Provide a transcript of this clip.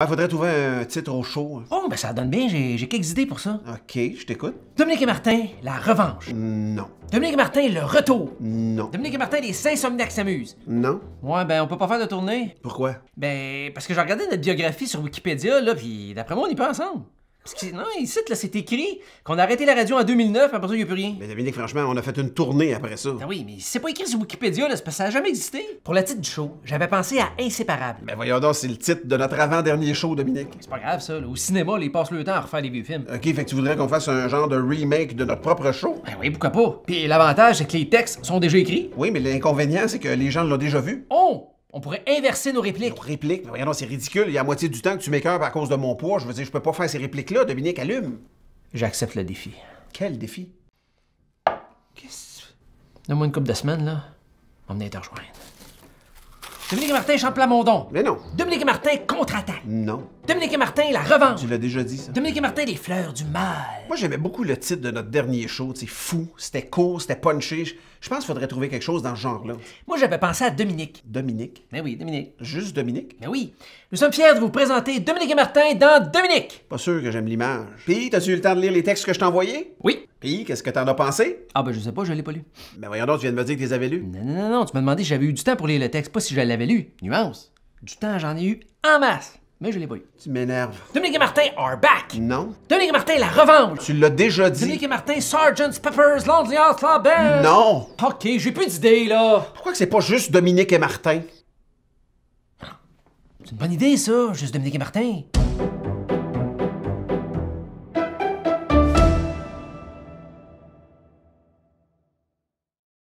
Il ah, faudrait trouver un titre au show. Hein. Oh, ben ça donne bien, j'ai quelques idées pour ça. OK, je t'écoute. Dominique et Martin, la revanche. Non. Dominique et Martin, le retour. Non. Dominique et Martin, les saint qui s'amusent. Non. Ouais, ben on peut pas faire de tournée. Pourquoi? Ben, parce que j'ai regardé notre biographie sur Wikipédia, là, pis d'après moi, on y peut ensemble. Parce que, non, ici, là, c'est écrit qu'on a arrêté la radio en 2009, après ça, il n'y a plus rien. Mais Dominique, franchement, on a fait une tournée après ça. Ah oui, mais c'est pas écrit sur Wikipédia, là, parce que ça n'a jamais existé. Pour le titre du show, j'avais pensé à Inséparable. Mais ben voyons donc, c'est le titre de notre avant-dernier show, Dominique. C'est pas grave, ça. Au cinéma, ils passent le temps à refaire les vieux films. OK, fait que tu voudrais qu'on fasse un genre de remake de notre propre show? Ben oui, pourquoi pas. Puis l'avantage, c'est que les textes sont déjà écrits. Oui, mais l'inconvénient, c'est que les gens l'ont déjà vu. Oh! On pourrait inverser nos répliques. Nos répliques? Mais non, c'est ridicule. Il y a moitié du temps que tu m'écœures à cause de mon poids. Je veux dire, je peux pas faire ces répliques-là. Dominique, allume. J'accepte le défi. Quel défi? Qu'est-ce que... Donne-moi une couple de semaines, là. On venir te rejoindre. Dominique Martin chante mondon Mais non. Dominique Martin contre-attaque. Non. Dominique Martin, la revanche. Tu l'as déjà dit, ça. Dominique Martin, les fleurs du mal. Moi, j'aimais beaucoup le titre de notre dernier show. C'est fou, c'était court, c'était punchy. Je pense qu'il faudrait trouver quelque chose dans ce genre-là. Moi, j'avais pensé à Dominique. Dominique? Mais ben oui, Dominique. Juste Dominique? Mais ben oui. Nous sommes fiers de vous présenter Dominique et Martin dans Dominique. Pas sûr que j'aime l'image. Puis, t'as-tu eu le temps de lire les textes que je t'ai envoyés? Oui. Puis, qu'est-ce que t'en as pensé? Ah ben je sais pas, je l'ai pas lu. Ben voyons donc, tu viens de me dire que tu les avais lus. Non, non, non, tu m'as demandé si j'avais eu du temps pour lire le texte, pas si je l'avais lu. Nuance. Du temps, j'en ai eu en masse. Mais je l'ai pas lu. Tu m'énerves. Dominique et Martin are back! Non. Dominique et Martin, la revanche! Tu l'as déjà dit. Dominique et Martin, Sgt. Pepper's Lonely Hearts Club Non! Ok, j'ai plus d'idées, là! Pourquoi que c'est pas juste Dominique et Martin? C'est une bonne idée, ça, juste Dominique et Martin.